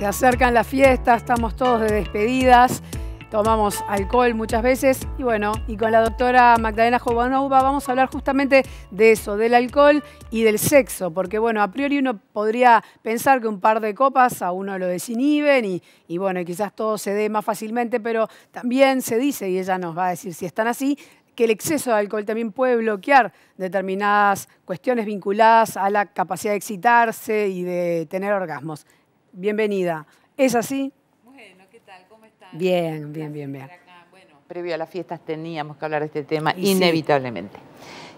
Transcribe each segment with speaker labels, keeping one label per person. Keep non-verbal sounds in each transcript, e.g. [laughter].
Speaker 1: se acercan las fiestas, estamos todos de despedidas, tomamos alcohol muchas veces y bueno, y con la doctora Magdalena Jovanova vamos a hablar justamente de eso, del alcohol y del sexo, porque bueno, a priori uno podría pensar que un par de copas a uno lo desinhiben y, y bueno, quizás todo se dé más fácilmente, pero también se dice, y ella nos va a decir si están así, que el exceso de alcohol también puede bloquear determinadas cuestiones vinculadas a la capacidad de excitarse y de tener orgasmos bienvenida. ¿Es así? Bueno,
Speaker 2: ¿qué tal? ¿Cómo están? Bien, bien, bien, bien.
Speaker 1: Bueno, previo
Speaker 2: a las fiestas teníamos que hablar de este tema, inevitablemente.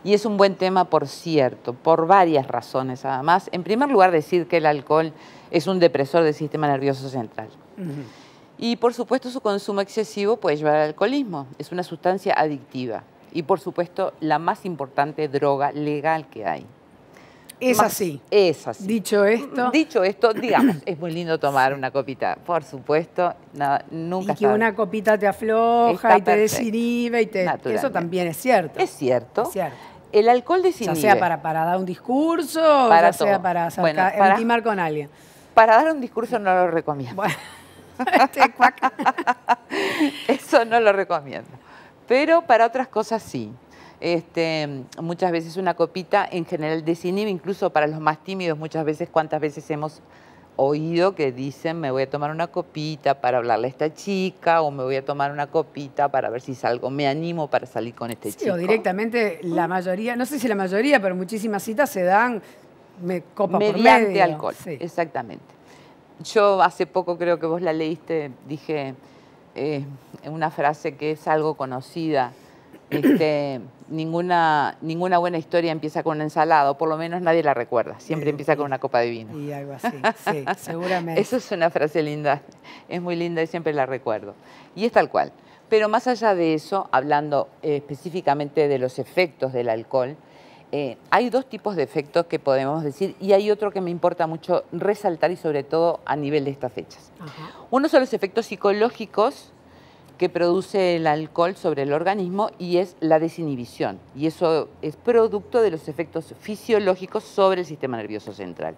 Speaker 2: Y es un buen tema, por cierto, por varias razones además. En primer lugar, decir que el alcohol es un depresor del sistema nervioso central. Y por supuesto su consumo excesivo puede llevar al alcoholismo. Es una sustancia adictiva y por supuesto la más importante droga legal que hay. Es así. Es así. Dicho mm, esto. Dicho esto, [coughs] digamos, es muy lindo tomar una copita, por supuesto. nunca. Y que una copita te afloja y te
Speaker 1: desinhibe y te. Eso también es cierto.
Speaker 2: Es cierto.
Speaker 1: El alcohol desinhibe. Ya sea para, para dar un discurso, o ya sea para, intimar con alguien. Para dar un discurso
Speaker 2: no lo recomiendo. [laughs] Este [laughs] eso no lo recomiendo. Pero para otras cosas sí este, muchas veces una copita en general desinhibe, incluso para los más tímidos, muchas veces, cuántas veces hemos oído que dicen me voy a tomar una copita para hablarle a esta chica o me voy a tomar una copita para ver si salgo, me animo para salir con este sí, O
Speaker 1: directamente la mayoría, no sé si la mayoría, pero muchísimas citas se dan me copa mediante por alcohol, exactamente.
Speaker 2: Yo hace poco creo que vos la leíste, dije eh, una frase que es algo conocida este, ninguna, ninguna buena historia empieza con un ensalado, por lo menos nadie la recuerda. Siempre eh, empieza con una copa de vino. Y algo así, sí, [laughs] seguramente. Eso es una frase linda, es muy linda y siempre la recuerdo. Y es tal cual. Pero más allá de eso, hablando eh, específicamente de los efectos del alcohol, eh, hay dos tipos de efectos que podemos decir y hay otro que me importa mucho resaltar y sobre todo a nivel de estas fechas. Uno son los efectos psicológicos que produce el alcohol sobre el organismo y es la desinhibición. Y eso es producto de los efectos fisiológicos sobre el sistema nervioso central.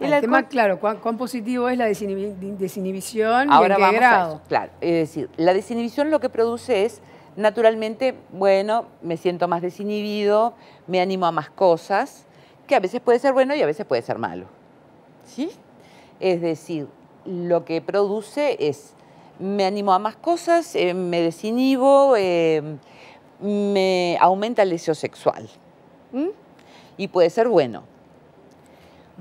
Speaker 2: El,
Speaker 1: claro, ¿cuán, positivo es la
Speaker 2: desinhibición ahora y en qué grado? claro, es decir, la desinhibición lo que produce es, naturalmente, bueno, me siento más desinhibido, me animo a más cosas, que a veces puede ser bueno y a veces puede ser malo. ¿Sí? Es decir, lo que produce es me animo a más cosas, eh, me desinhibo, eh, me aumenta el deseo sexual. Y puede ser bueno,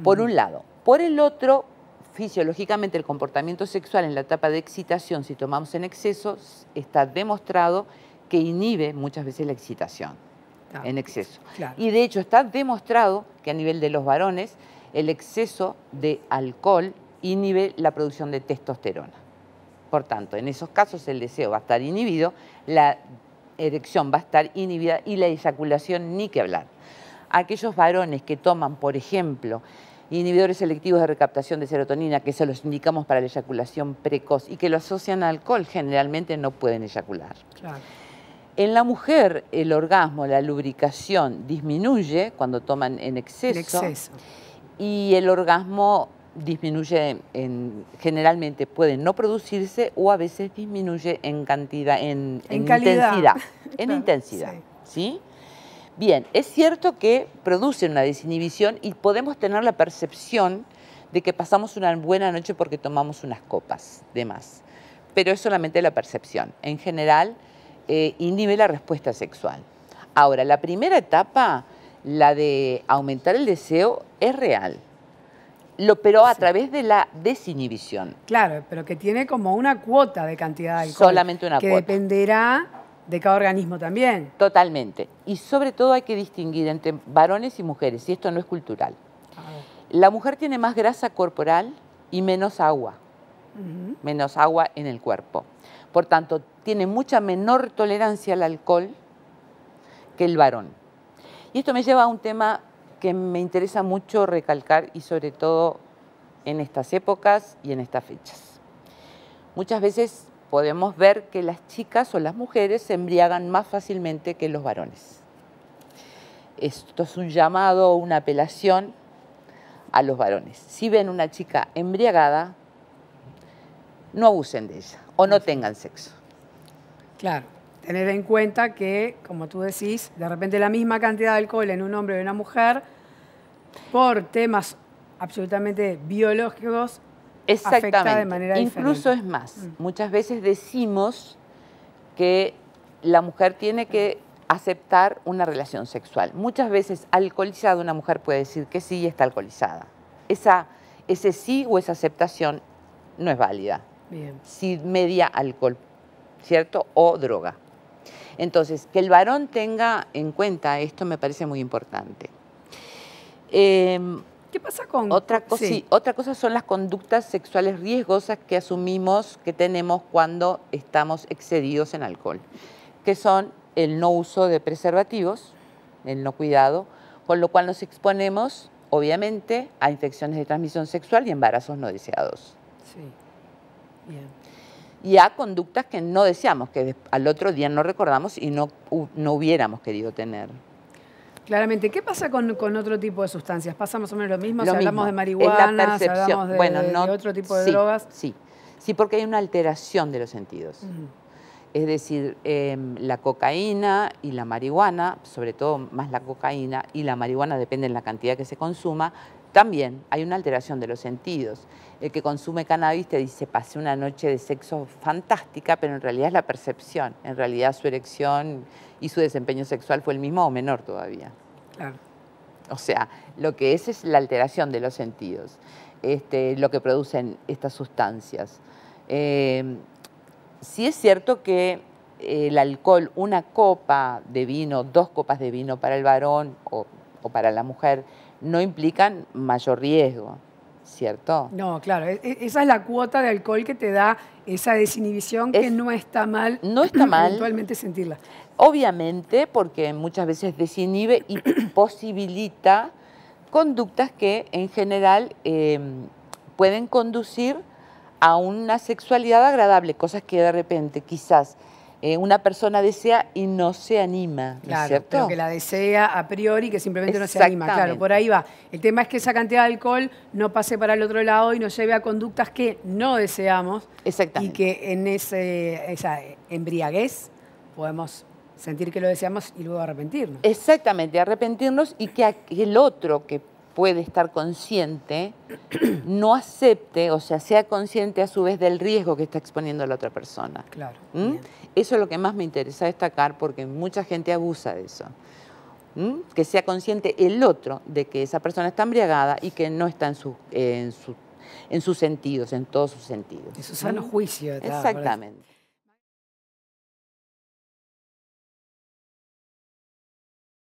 Speaker 2: por un mm. lado. Por el otro, fisiológicamente el comportamiento sexual en la etapa de excitación, si tomamos en exceso, está demostrado que inhibe muchas veces la excitación ah, en exceso. Y de hecho está demostrado que a nivel de los varones el exceso de alcohol inhibe la producción de testosterona. Por tanto, en esos casos el deseo va a estar inhibido, la erección va a estar inhibida y la eyaculación ni que hablar. Aquellos varones que toman, por ejemplo, inhibidores selectivos de recaptación de serotonina, que se los indicamos para la eyaculación precoz y que lo asocian al alcohol, generalmente no pueden eyacular. En la mujer el orgasmo, la lubricación disminuye cuando toman en exceso, en exceso. y el orgasmo disminuye en, generalmente puede no producirse o a veces disminuye en cantidad, en, intensidad. [laughs] En intensidad. Sí. Bien, es cierto que produce una desinhibición y podemos tener la percepción de que pasamos una buena noche porque tomamos unas copas de más. Pero es solamente la percepción. En general, eh, inhibe la respuesta sexual. Ahora, la primera etapa, la de aumentar el deseo, es real pero a través de la desinhibición.
Speaker 1: Claro, pero que tiene como una cuota de cantidad de alcohol. Solamente una cuota. Que dependerá
Speaker 2: de cada organismo también. Totalmente. Y sobre todo hay que distinguir entre varones y mujeres, y esto no es cultural. La mujer tiene más grasa corporal y menos agua, menos agua en el cuerpo. Por tanto, tiene mucha menor tolerancia al alcohol que el varón. Y esto me lleva a un tema que me interesa mucho recalcar y sobre todo en estas épocas y en estas fechas. Muchas veces podemos ver que las chicas o las mujeres se embriagan más fácilmente que los varones. Esto es un llamado, una apelación a los varones. Si ven una chica embriagada, no abusen de ella o no tengan sexo. Claro,
Speaker 1: tener en cuenta que, como tú decís, de repente la misma cantidad de alcohol en un hombre y en una mujer por temas absolutamente biológicos, Exactamente. afecta de manera Incluso
Speaker 2: es más, mm. muchas veces decimos que la mujer tiene que aceptar una relación sexual. Muchas veces alcoholizada una mujer puede decir que sí y está alcoholizada. Esa, ese sí o esa aceptación no es válida. Bien. Si media alcohol, ¿cierto? O droga. Entonces, que el varón tenga en cuenta esto me parece muy importante. Em, ¿Qué pasa con...? Otra cosa, otra cosa son las conductas sexuales riesgosas que asumimos que tenemos cuando estamos excedidos en alcohol, que son el no uso de preservativos, el no cuidado, con lo cual nos exponemos, obviamente, a infecciones de transmisión sexual y embarazos no deseados.
Speaker 1: Sí. Bien.
Speaker 2: Y a conductas que no deseamos, que al otro día no recordamos y no, no hubiéramos querido tener.
Speaker 1: Claramente. ¿Qué pasa con, otro tipo de sustancias? ¿Pasa más o menos lo mismo? si hablamos de marihuana, si hablamos de, otro tipo de drogas.
Speaker 2: Sí, sí, porque hay una alteración de los sentidos. Es decir, em, la cocaína y la marihuana, sobre todo más la cocaína y la marihuana, depende de la cantidad que se consuma, también hay una alteración de los sentidos. El que consume cannabis te dice, pasé una noche de sexo fantástica, pero en realidad es la percepción. En realidad su erección y su desempeño sexual fue el mismo o menor todavía. Claro. O sea, lo que es es la alteración de los sentidos, este, lo que producen estas sustancias. Em, si es cierto que el alcohol, una copa de vino, dos copas de vino para el varón o para la mujer, no implican mayor riesgo, ¿cierto?
Speaker 1: No, claro, e, e, esa es la cuota de alcohol que te da esa desinhibición que no está mal. [clears throat] No está mal. Eventualmente sentirla.
Speaker 2: Obviamente, porque muchas veces desinhibe y [clears throat] posibilita conductas que en general em, pueden conducir a una sexualidad agradable, cosas que de repente quizás eh, una persona desea y no se anima, claro, es cierto? que la desea a priori, que simplemente no se anima. Claro, por
Speaker 1: ahí va. El tema es que esa cantidad de alcohol no pase para el otro lado y nos lleve a conductas que no deseamos. Exactamente. Y que en ese, esa embriaguez
Speaker 2: podemos sentir que lo deseamos y luego arrepentirnos. Exactamente, arrepentirnos y que el otro que puede estar consciente, [clears throat] no acepte, o sea, sea consciente a su vez del riesgo que está exponiendo a la otra persona. Claro. ¿Mm? Eso es lo que más me interesa destacar porque mucha gente abusa de eso. ¿Mm? Que sea consciente el otro de que esa persona está embriagada y que no está en en, en sus sentidos, en todos sus sentidos. En su sano juicio. Exactamente.